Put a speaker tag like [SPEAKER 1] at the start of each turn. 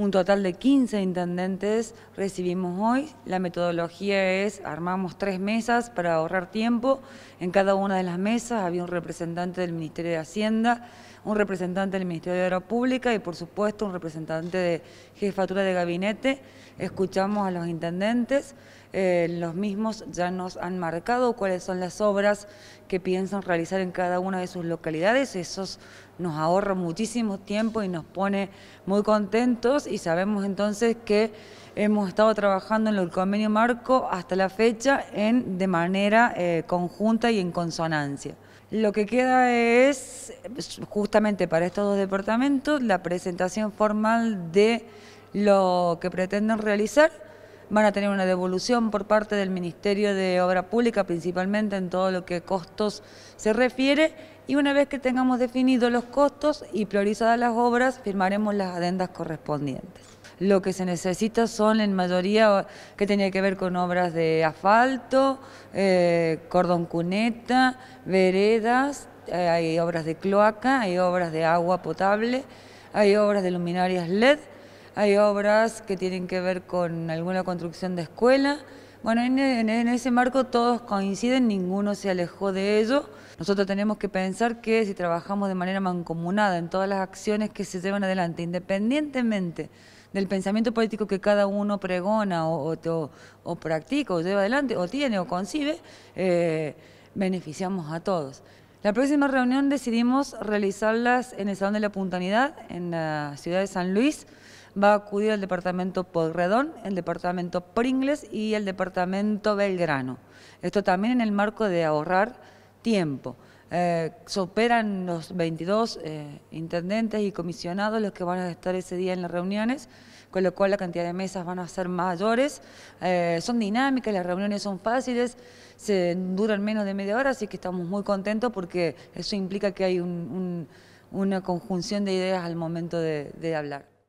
[SPEAKER 1] Un total de 15 intendentes recibimos hoy. La metodología es, armamos tres mesas para ahorrar tiempo. En cada una de las mesas había un representante del Ministerio de Hacienda, un representante del Ministerio de Obras Pública y por supuesto un representante de jefatura de gabinete. Escuchamos a los intendentes, eh, los mismos ya nos han marcado cuáles son las obras que piensan realizar en cada una de sus localidades. Eso nos ahorra muchísimo tiempo y nos pone muy contentos y sabemos entonces que hemos estado trabajando en el convenio marco hasta la fecha en, de manera eh, conjunta y en consonancia. Lo que queda es, justamente para estos dos departamentos, la presentación formal de lo que pretenden realizar van a tener una devolución por parte del Ministerio de Obra Pública, principalmente en todo lo que costos se refiere. Y una vez que tengamos definidos los costos y priorizadas las obras, firmaremos las adendas correspondientes. Lo que se necesita son en mayoría que tenía que ver con obras de asfalto, eh, cordón cuneta, veredas, eh, hay obras de cloaca, hay obras de agua potable, hay obras de luminarias LED hay obras que tienen que ver con alguna construcción de escuela. Bueno, en, ese marco todos coinciden, ninguno se alejó de ello. Nosotros tenemos que pensar que si trabajamos de manera mancomunada en todas las acciones que se llevan adelante, independientemente del pensamiento político que cada uno pregona o, o, practica o lleva adelante o tiene o concibe, eh, beneficiamos a todos. La próxima reunión decidimos realizarlas en el Salón de la Puntanidad, en la ciudad de San Luis va a acudir el departamento Podredón, el departamento Pringles y el departamento Belgrano. Esto también en el marco de ahorrar tiempo. Eh, superan los 22 eh, intendentes y comisionados los que van a estar ese día en las reuniones, con lo cual la cantidad de mesas van a ser mayores. Eh, son dinámicas, las reuniones son fáciles, se duran menos de media hora, así que estamos muy contentos porque eso implica que hay una conjunción de ideas al momento de hablar.